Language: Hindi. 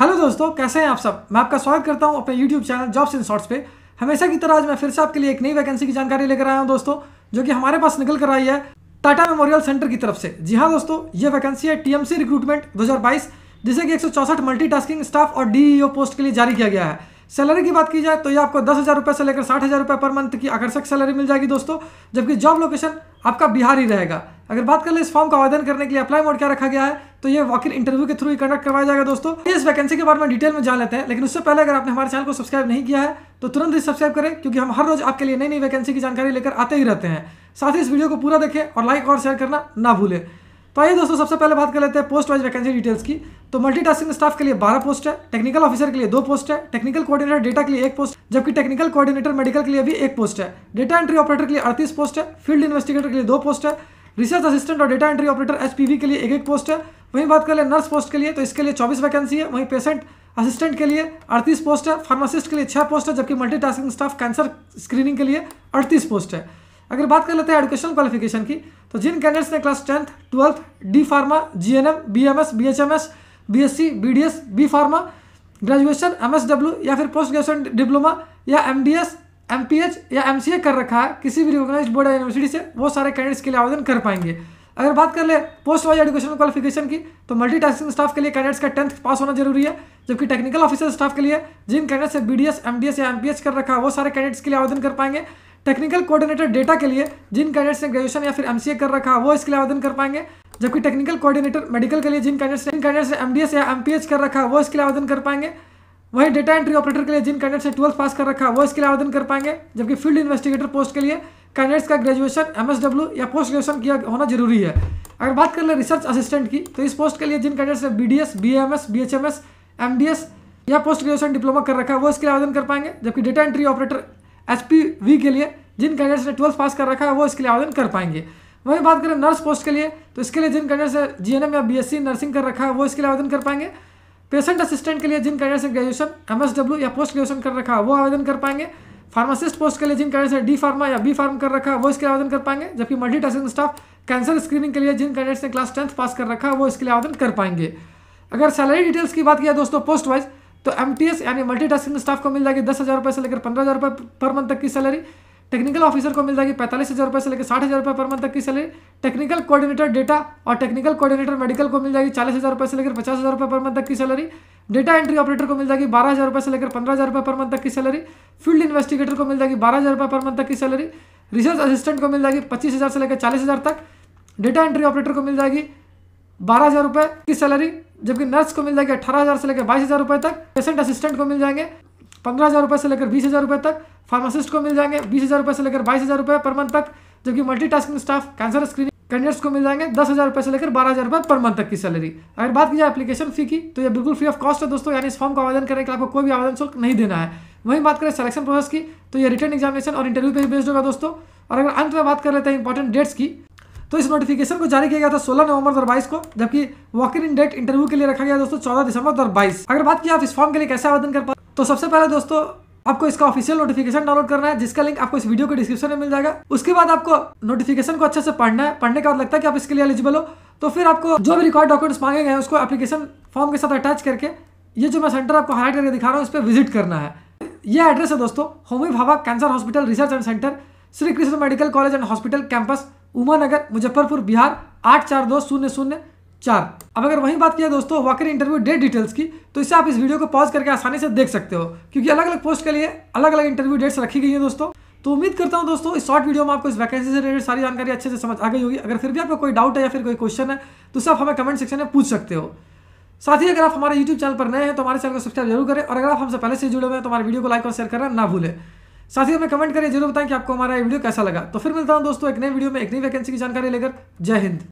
हेलो दोस्तों कैसे हैं आप सब मैं आपका स्वागत करता हूं अपने YouTube channel Jobs in Shorts पे हमेशा की तरह आज मैं फिर से आपके लिए एक नई वैकेंसी की जानकारी लेकर आया हूं दोस्तों जो कि हमारे पास निकल कर आई है टाटा मेमोरियल सेंटर की तरफ से जी हाँ दोस्तों ये वैकेंसी है टीएमसी रिक्रूटमेंट दो जिसे कि एक मल्टीटास्किंग स्टाफ और डीईओ पोस्ट e के लिए जारी किया गया है सैलरी की बात की जाए तो ये आपको दस हज़ार रुपये से लेकर साठ हज़ार रुपये पर मंथ की आकर्षक सैलरी मिल जाएगी दोस्तों जबकि जॉब लोकेशन आपका बिहार ही रहेगा अगर बात कर ले इस फॉर्म का आवेदन करने के लिए अप्लाई मोड क्या रखा गया है तो ये वॉक इंटरव्यू के थ्रू ही कंडक्ट करवाया जाएगा दोस्तों इस वैकेंसी के बारे में डिटेल में जान लेते हैं लेकिन उससे पहले अगर आपने हमारे चैनल को सब्सक्राइब नहीं किया है तो तुरंत ही सब्सक्राइब करें क्योंकि हम हर रोज आपके लिए नई नई वैकेंसी की जानकारी लेकर आते ही रहते हैं साथ ही इस वीडियो को पूरा देखें और लाइक और शेयर करना ना भूलें तो आइए दोस्तों सबसे पहले बात कर लेते हैं पोस्ट वाइज वैकेंसी डिटेल्स की तो मल्टीटास्किंग स्टाफ के लिए बारह पोस्ट है टेक्निकल ऑफिसर के लिए दो पोस्ट है टेक्निकल कोऑर्डिनेटर डेटा के लिए एक पोस्ट जबकि टेक्निकल कोऑर्डिनेटर मेडिकल के लिए भी एक पोस्ट है डेटा एंट्री ऑपरेटर के लिए अड़तीस पोस्ट है फील्ड इन्वेस्टिगेटर के लिए दो पोस्ट है रिसर्च असिस्टेंट और डेटा एंट्री ऑपरेटर एच के लिए एक एक पोस्ट है वहीं बात कर ले नर्स पोस्ट के लिए तो इसके लिए चौबीस वैकेंसी है वहीं पेशेंट असिस्टेंट के लिए अड़तीस पोस्ट है फार्मासिस्ट के लिए छः पोस्ट है जबकि मल्टीटास्किंग स्टाफ कैंसर स्क्रीनिंग के लिए अड़तीस पोस्ट है अगर बात कर लेते हैं एडुकेशनल क्वालिफिकेशन की तो जिन कैंडिडेट्स ने class tenth twelfth D pharma G N M B M S B H M S B S C B D S B pharma graduation M S W या फिर पोस्ट ग्रेजुएशन डिप्लोमा या एम डी एस एम या एम कर रखा है किसी भी रिकोगनाइज बोर्ड या यूनिवर्सिटी से वो सारे कैंडिडेट्स के लिए आवेदन कर पाएंगे अगर बात कर ले पोस्ट वाइज एजुकेशन क्वालिफिकेशन की तो मल्टी टास्किंग स्टाफ के लिए कैंडिडेट्स का टेंथ पास होना जरूरी है जबकि टेक्निकल ऑफिसर स्टाफ के लिए जिन कैंडिडेट्स से B D S M D S या एम पी एच कर रखा है वो सारे कैंडिडेट्स के लिए आवेदन कर पाएंगे टेक्निकल कोऑर्डिनेटर डेटा के लिए जिन कैंडिडेट्स ने ग्रेजुएशन या फिर एम सी ए कर रखा है वो इसके लिए आवेदन कर पाएंगे जबकि टेक्निकल कोऑर्डिनेटर मेडिकल के लिए जिन कैंडिडेट्स जिन कैंडिडेट्स ने एम डी एस या एम पी एच कर रखा है वो इसके लिए आवेदन कर पाएंगे वहीं डेटा एंट्री ऑपरेटर के लिए जिन कैंडिडेट्स ने ट्वेल्थ पास कर रखा है वो इसके लिए आवेदन कर पाएंगे जबकि फील्ड इन्वेस्टिगेटर पोस्ट के लिए कैंडिडेट्स का ग्रेजुएशन एम या पोस्ट ग्रेजुएशन किया होना जरूरी है अगर बात कर ले रिसर्च असिस्टेंट की तो इस पोस्ट के लिए जिन कैंडिडेट्स ने B D S B M S B H M S M D S या पोस्ट ग्रेजुएशन डिप्लोमा कर रखा है वो इसके लिए आवेदन कर पाएंगे जबकि data entry operator H P V के लिए जिन कैंडिडेट्स ने ट्वेल्थ पास कर रखा है वो इसके लिए आवेदन कर पाएंगे वहीं बात करें नर्स पोस्ट के लिए तो इसके लिए जिन कैंडिडेट्स ने जी एन एम या बी एस सी नर्सिंग कर रखा है वो इसके लिए आवेदन कर पाएंगे पेशेंट असिस्टेंट के लिए जिन कैंडिडेट से ग्रेजुएशन एमएसडब्ल्यू या पोस्ट ग्रेजुएशन कर रखा है वो आवेदन कर पाएंगे फार्मासिस्ट पोस्ट के लिए जिन कैंडिडेट से डी फार्मा या बी फार्म कर रखा है वो इसके लिए आवेदन कर पाएंगे जबकि multi tasking staff cancer screening के लिए जिन कैंडिडेट्स ने क्लास टेंथ पास कर रखा है वो इसके लिए आवेदन कर पाएंगे अगर सैलरी डिटेल्स की बात किया दोस्तों पोस्ट वाइज तो एम यानी मल्टी टास्किंग स्टाफ को मिल जाएगी दस हज़ार रुपये से लेकर पंद्रह हज़ार रुपये पर मंथ तक की सैलरी टेक्निकल ऑफिसर को मिल जाएगी पैंतालीस हज़ार रुपये से लेकर साठ हज़ार रुपये पर मंथ तक की सैलरी टेक्निकल कोऑर्डिनेटर डेटा और टेक्निकल कोऑर्डिनेटर मेडिकल को मिल जाएगी चालीस हज़ार रुपये से लेकर पचास हज़ार रुपये पर मंथ तक की सैलरी डेटा एंट्री ऑपरेटर को मिल जाएगी बारह हज़ार रुपये से लेकर पंद्रह हज़ार रुपये पर मंथ तक की सैलरी फील्ड इन्वेस्टिगेटर को मिल जाएगी बारह हज़ार रुपये पर मंथ तक की सैलरी रिसर्च असिस्टेंट को मिल जाएगी पच्चीस हज़ार से लेकर चालीस हज़ार तक डेटा एंट्री ऑपरेटर को मिल जाएगी बारह हज़ार रुपये की सैलरी जबकि नर्स को मिल जाएगी अठारह हज़ार से लेकर बाईस हज़ार रुपये तक पेशेंट असिस्टेंट को मिल जाएंगे पंद्रह हज़ार रुपये से लेकर बीस हज़ार रुपये तक फार्मासिस्ट को मिल जाएंगे बीस हज़ार रुपये से लेकर बाईस हज़ार रुपये पर मंथ तक जबकि multitasking staff cancer screening candidates को मिल जाएंगे दस हज़ार रुपए से लेकर बारह हज़ार रुपए पर मंथ तक की सैलरी अगर बात की जाए एप्लीकेशन फी की तो ये बिल्कुल फ्री ऑफ कॉस्ट है दोस्तों यानी इस फॉर्म को आवेदन करने के लिए आपको कोई भी आवेदन शुल्क नहीं देना है वहीं बात करें सिलेक्शन प्रोसेस की तो ये रिटर्न एग्जामिनेशन और इंटरव्यू पर बेस्ड होगा दोस्तों और अगर अंत में बात कर लेते हैं इंपॉर्टेंट डेट्स की तो इस नोटिफिकेशन को जारी किया गया था सोलह नवंबर बाईस को जबकि वॉक इन डेट इंटरव्यू के लिए रखा गया दोस्तों चौदह दिसंबर 2022 अगर बात की आप इस फॉर्म के लिए कैसे आवेदन कर पाए तो सबसे पहले दोस्तों आपको इसका ऑफिशियल नोटिफिकेशन डाउनलोड करना है जिसका लिंक आपको इस वीडियो के डिस्क्रिप्शन में मिल जाएगा उसके बाद आपको नोटिफिकेशन को अच्छे से पढ़ना है पढ़ने के बाद लगता है कि आप इसके लिए एलिजिबल हो तो फिर आपको जो भी रिकॉर्ड डॉक्यूमेंट्स मांगे गए उसको एप्लीकेशन फॉर्म के साथ अटैच करके ये जो मैं सेंटर आपको हाईलाइट करके दिखा रहा हूँ इस पर विजिट करना है ये एड्रेस है दोस्तों Homi Bhabha cancer hospital research and centre Shri Krishna medical college and hospital campus Uma Nagar Muzaffarpur Bihar आठ चार दो शून्य शून्य चार अब अगर वही बात किया दोस्तों वाकई इंटरव्यू डेट डिटेल्स की तो इसे आप इस वीडियो को पॉज करके आसानी से देख सकते हो क्योंकि अलग अलग पोस्ट के लिए अलग अलग इंटरव्यू डेट्स रखी गई है दोस्तों तो उम्मीद करता हूं दोस्तों इस शॉर्ट वीडियो में आपको इस वैकेंसी से रिलेटेड सारी जानकारी अच्छे से समझ आ गई होगी अगर फिर भी आपको कोई डाउट है या फिर कोई क्वेश्चन है तो सब हमें कमेंट सेक्शन में पूछ सकते हो साथ ही अगर आप हमारे यूट्यूब चैनल पर नए हैं तो हमारे चैनल को सब्सक्राइब जरूर करें और अगर आप हमसे पहले से जुड़े हुए हैं तो हमारे वीडियो को लाइक और शेयर करना ना भूलें साथ ही हमें कमेंट करें जरूर बताएं कि आपको हमारा वीडियो कैसा लगा तो फिर मिलता हूँ दोस्तों एक नई वीडियो में एक नई वैकेंसी की जानकारी लेकर जय हिंद